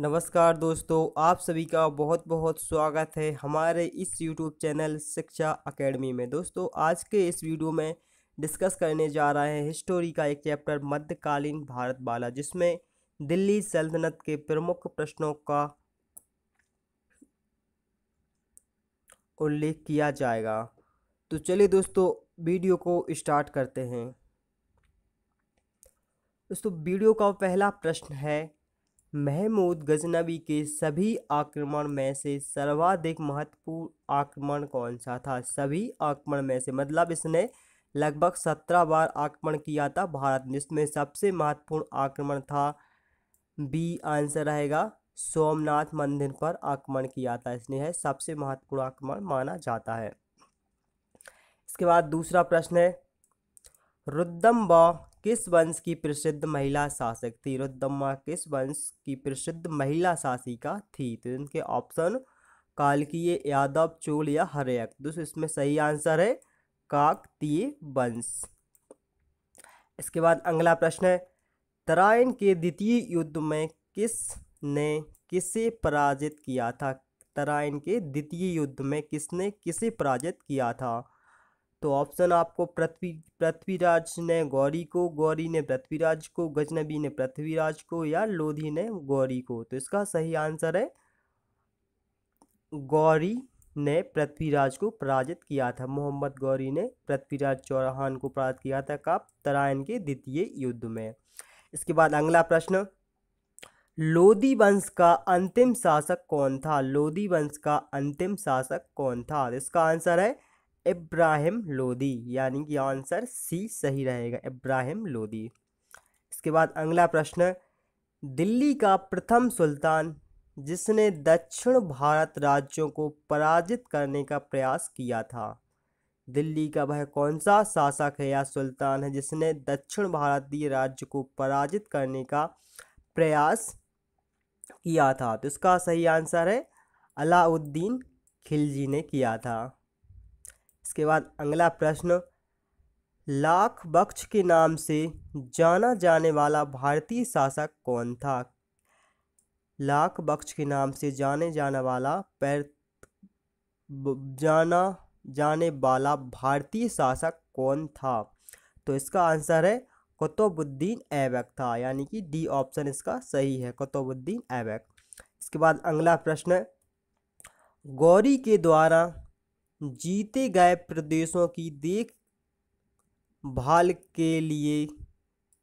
नमस्कार दोस्तों आप सभी का बहुत बहुत स्वागत है हमारे इस यूट्यूब चैनल शिक्षा अकेडमी में दोस्तों आज के इस वीडियो में डिस्कस करने जा रहे हैं हिस्टोरी का एक चैप्टर मध्यकालीन भारत वाला जिसमें दिल्ली सल्तनत के प्रमुख प्रश्नों का उल्लेख किया जाएगा तो चलिए दोस्तों वीडियो को स्टार्ट करते हैं दोस्तों वीडियो का पहला प्रश्न है महमूद गजनबी के सभी आक्रमण में से सर्वाधिक महत्वपूर्ण आक्रमण कौन सा था सभी आक्रमण में से मतलब इसने लगभग सत्रह बार आक्रमण किया था भारत में इसमें सबसे महत्वपूर्ण आक्रमण था बी आंसर रहेगा सोमनाथ मंदिर पर आक्रमण किया था इसने है सबसे महत्वपूर्ण आक्रमण माना जाता है इसके बाद दूसरा प्रश्न है रुद्दम्बा किस वंश की प्रसिद्ध महिला शासक थी रुद्रम्मा किस वंश की प्रसिद्ध महिला शासिका थी तो इनके ऑप्शन कालकीय यादव चोल या हरयक दोस्तों इसमें सही आंसर है काकतीय वंश इसके बाद अगला प्रश्न है तराइन के द्वितीय युद्ध में किस ने किसे पराजित किया था तराइन के द्वितीय युद्ध में किसने किसे पराजित किया था तो ऑप्शन आपको पृथ्वी पृथ्वीराज ने गौरी को गौरी ने पृथ्वीराज को गजनबी ने पृथ्वीराज को या लोधी ने गौरी को तो इसका सही आंसर है गौरी ने पृथ्वीराज को पराजित किया था मोहम्मद गौरी ने पृथ्वीराज चौहान को पराजित किया था कब तरायन के द्वितीय युद्ध में इसके बाद अगला प्रश्न लोधी वंश का अंतिम शासक कौन था लोधी वंश का अंतिम शासक कौन था तो इसका आंसर है इब्राहिम लोदी यानी कि आंसर सी सही रहेगा इब्राहिम लोदी इसके बाद अगला प्रश्न दिल्ली का प्रथम सुल्तान जिसने दक्षिण भारत राज्यों को पराजित करने का प्रयास किया था दिल्ली का वह कौन सा शासक है या सुल्तान है जिसने दक्षिण भारतीय राज्य को पराजित करने का प्रयास किया था तो इसका सही आंसर है अलाउद्दीन खिलजी ने किया था इसके बाद अगला प्रश्न लाख बख्श के नाम से जाना जाने वाला भारतीय शासक कौन था लाख बख्श के नाम से जाने जाने वाला पैर जाना जाने वाला भारतीय शासक कौन था तो इसका आंसर है कुतुबुद्दीन ऐबक था यानी कि डी ऑप्शन इसका सही है कुतुबुद्दीन ऐबक इसके बाद अगला प्रश्न गौरी के द्वारा जीते गए प्रदेशों की देख भाल के लिए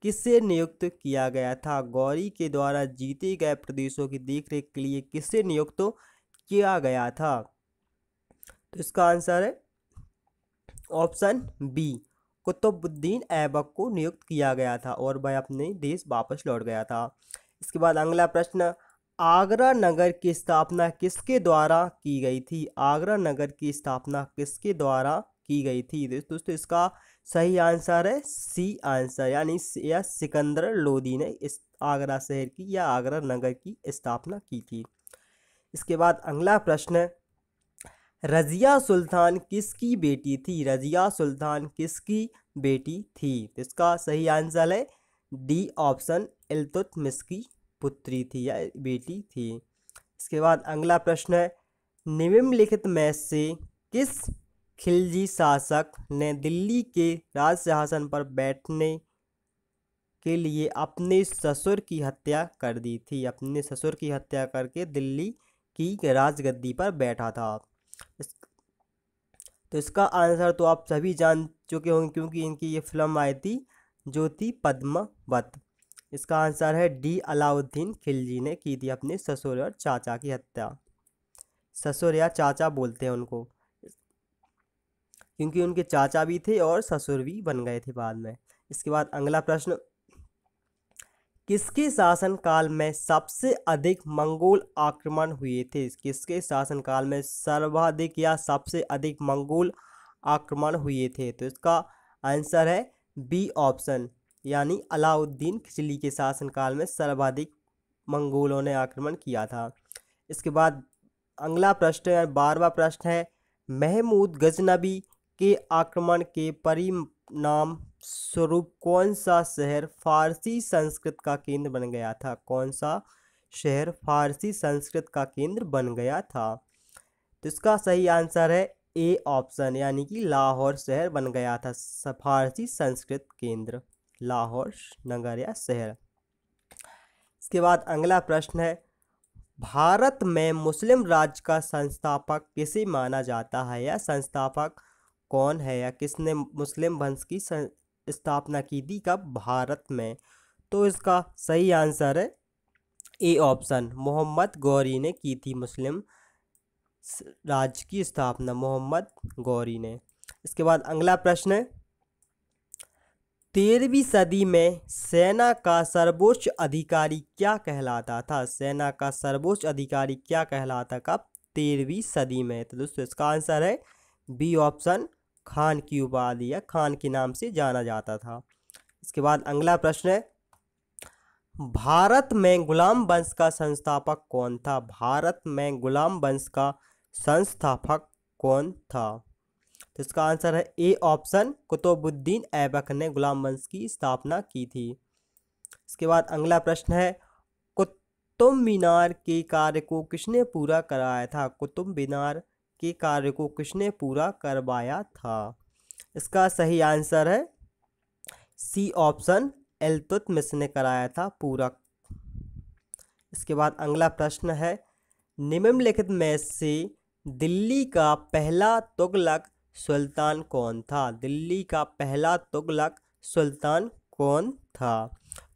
किसे नियुक्त किया गया था गौरी के द्वारा जीते गए प्रदेशों की देखरेख के लिए किसे नियुक्त किया गया था तो इसका आंसर है ऑप्शन बी कुतुबुद्दीन ऐबक को नियुक्त किया गया था और वह अपने देश वापस लौट गया था इसके बाद अगला प्रश्न आगरा नगर की स्थापना किसके द्वारा की गई थी आगरा नगर की स्थापना किसके द्वारा की गई थी दोस्तों इसका सही आंसर है सी आंसर यानी या सिकंदर लोदी ने इस आगरा शहर की या आगरा नगर की स्थापना की थी इसके बाद अगला प्रश्न रजिया सुल्तान किसकी बेटी थी रजिया सुल्तान किसकी बेटी थी तो इसका सही आंसर है डी ऑप्शन इल्तुतमिश की पुत्री थी या बेटी थी इसके बाद अगला प्रश्न है निम्नलिखित में से किस खिलजी शासक ने दिल्ली के राज सिंहासन पर बैठने के लिए अपने ससुर की हत्या कर दी थी अपने ससुर की हत्या करके दिल्ली की राजगद्दी पर बैठा था इस, तो इसका आंसर तो आप सभी जान चुके होंगे क्योंकि इनकी ये फिल्म आई थी ज्योति पद्मावत इसका आंसर है डी अलाउद्दीन खिलजी ने की थी अपने ससुर और चाचा की हत्या ससुर या चाचा बोलते हैं उनको क्योंकि उनके चाचा भी थे और ससुर भी बन गए थे बाद में इसके बाद अगला प्रश्न किसके शासनकाल में सबसे अधिक मंगोल आक्रमण हुए थे किसके शासनकाल में सर्वाधिक या सबसे अधिक मंगोल आक्रमण हुए थे तो इसका आंसर है बी ऑप्शन यानी अलाउद्दीन खिचली के शासनकाल में सर्वाधिक मंगोलों ने आक्रमण किया था इसके बाद अगला प्रश्न बारवा प्रश्न है महमूद गजनबी के आक्रमण के परिणाम स्वरूप कौन सा शहर फारसी संस्कृत का केंद्र बन गया था कौन सा शहर फारसी संस्कृत का केंद्र बन गया था तो इसका सही आंसर है ए ऑप्शन यानी कि लाहौर शहर बन गया था फारसी संस्कृत केंद्र लाहौर नगर या शहर इसके बाद अगला प्रश्न है भारत में मुस्लिम राज्य का संस्थापक किसे माना जाता है या संस्थापक कौन है या किसने मुस्लिम वंश की स्थापना की थी कब भारत में तो इसका सही आंसर है ए ऑप्शन मोहम्मद गौरी ने की थी मुस्लिम राज्य की स्थापना मोहम्मद गौरी ने इसके बाद अगला प्रश्न है तेरहवीं सदी में सेना का सर्वोच्च अधिकारी क्या कहलाता था सेना का सर्वोच्च अधिकारी क्या कहलाता था तेरहवीं सदी में तो दोस्तों इसका आंसर है बी ऑप्शन खान की उपाधि या खान के नाम से जाना जाता था इसके बाद अगला प्रश्न है भारत में गुलाम वंश का संस्थापक कौन था भारत में गुलाम वंश का संस्थापक कौन था तो इसका आंसर है ए ऑप्शन कुतुबुद्दीन ऐबक ने गुलाम वंश की स्थापना की थी इसके बाद अगला प्रश्न है कुतुब मीनार के कार्य को किसने पूरा कराया था कुतुब मीनार के कार्य को किसने पूरा करवाया था इसका सही आंसर है सी ऑप्शन एलतुतमिस ने कराया था पूरा इसके बाद अगला प्रश्न है निम्नलिखित में से दिल्ली का पहला तुगलक सुल्तान कौन था दिल्ली का पहला तुगलक सुल्तान कौन था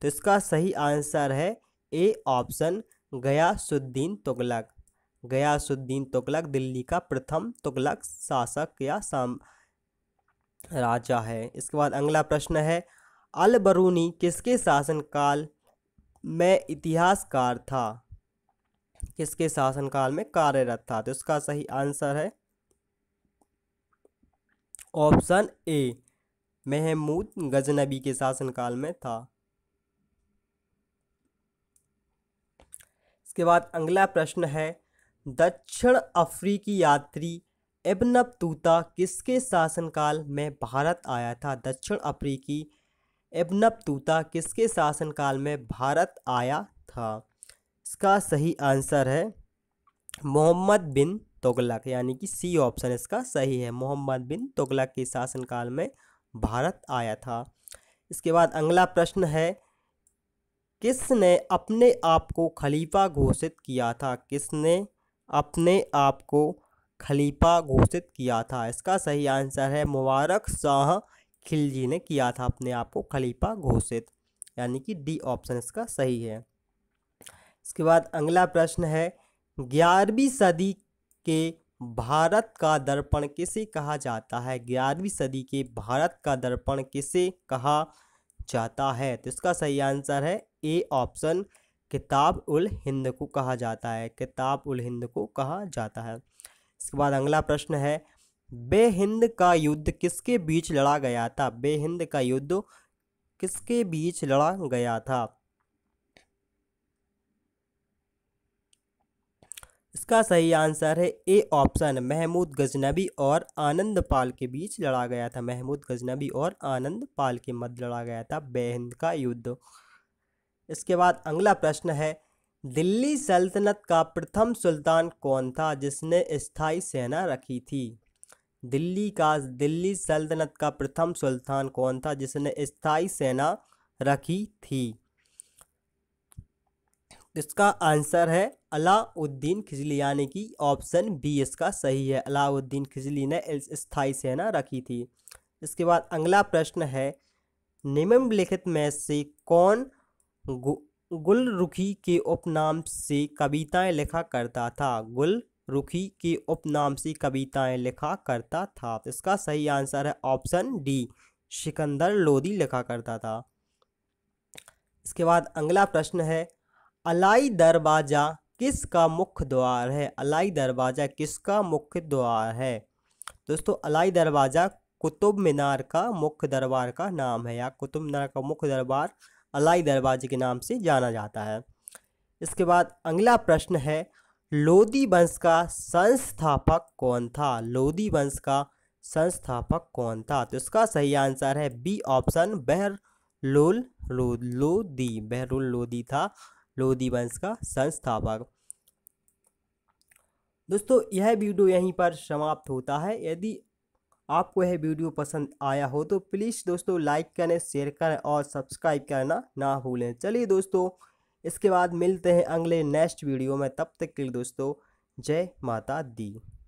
तो इसका सही आंसर है ए ऑप्शन गयासुद्दीन तुगलक गयासुद्दीन तुगलक दिल्ली का प्रथम तुगलक शासक या साम राजा है इसके बाद अगला प्रश्न है अल बरूनी किसके शासनकाल में इतिहासकार था किसके शासनकाल में कार्यरत था तो इसका सही आंसर है ऑप्शन ए महमूद गजनबी के शासनकाल में था इसके बाद अगला प्रश्न है दक्षिण अफ्रीकी यात्री इब्न बतूता किसके शासनकाल में भारत आया था दक्षिण अफ्रीकी इब्न बतूता किसके शासनकाल में भारत आया था इसका सही आंसर है मोहम्मद बिन तोगलक यानी कि सी ऑप्शन इसका सही है मोहम्मद बिन तोगलक के शासनकाल में भारत आया था इसके बाद अगला प्रश्न है किसने अपने आप को खलीफा घोषित किया था किसने अपने आप को खलीफा घोषित किया था इसका सही आंसर है मुबारक शाह खिलजी ने किया था अपने आप को खलीफा घोषित यानी कि डी ऑप्शन इसका सही है इसके बाद अगला प्रश्न है ग्यारहवीं सदी के भारत का दर्पण किसे कहा जाता है ग्यारहवीं सदी के भारत का दर्पण किसे कहा जाता है तो इसका सही आंसर है ए ऑप्शन किताब उल हिंद को कहा जाता है किताब उल हिंद को कहा जाता है इसके बाद अगला प्रश्न है बेहिंद का युद्ध किसके बीच लड़ा गया था बेहिंद का युद्ध किसके बीच लड़ा गया था इसका सही आंसर है ए ऑप्शन महमूद गजनबी और आनंद पाल के बीच लड़ा गया था महमूद गजनबी और आनंद पाल के मध्य लड़ा गया था बेहिंद का युद्ध इसके बाद अगला प्रश्न है दिल्ली सल्तनत का प्रथम सुल्तान कौन था जिसने स्थाई सेना रखी थी दिल्ली का दिल्ली सल्तनत का प्रथम सुल्तान कौन था जिसने स्थाई सेना रखी थी इसका आंसर है अलाउद्दीन खिजली यानी कि ऑप्शन बी इसका सही है अलाउद्दीन खिजली ने स्थाई सेना रखी थी इसके बाद अगला प्रश्न है निम्नलिखित में से कौन गु, रुखी के उपनाम से कविताएं लिखा करता था गुल रुखी के उपनाम से कविताएं लिखा करता था इसका सही आंसर है ऑप्शन डी सिकंदर लोदी लिखा करता था इसके बाद अगला प्रश्न है अलाई दरवाजा किसका मुख्य द्वार है अलाई दरवाज़ा किसका मुख्य द्वार है दोस्तों अलाई दरवाज़ा कुतुब मीनार का मुख्य दरबार का नाम है या कुतुब मीनार का मुख्य दरबार अलाई दरवाजे के नाम से जाना जाता है इसके बाद अगला प्रश्न है लोदी वंश का संस्थापक कौन था लोदी वंश का संस्थापक कौन था तो इसका सही आंसर है बी ऑप्शन बहर लोल लोदी बहरुल लोदी था लोधी वंश का संस्थापक दोस्तों यह वीडियो यहीं पर समाप्त होता है यदि आपको यह वीडियो पसंद आया हो तो प्लीज़ दोस्तों लाइक करें शेयर करें और सब्सक्राइब करना ना भूलें चलिए दोस्तों इसके बाद मिलते हैं अगले नेक्स्ट वीडियो में तब तक के लिए दोस्तों जय माता दी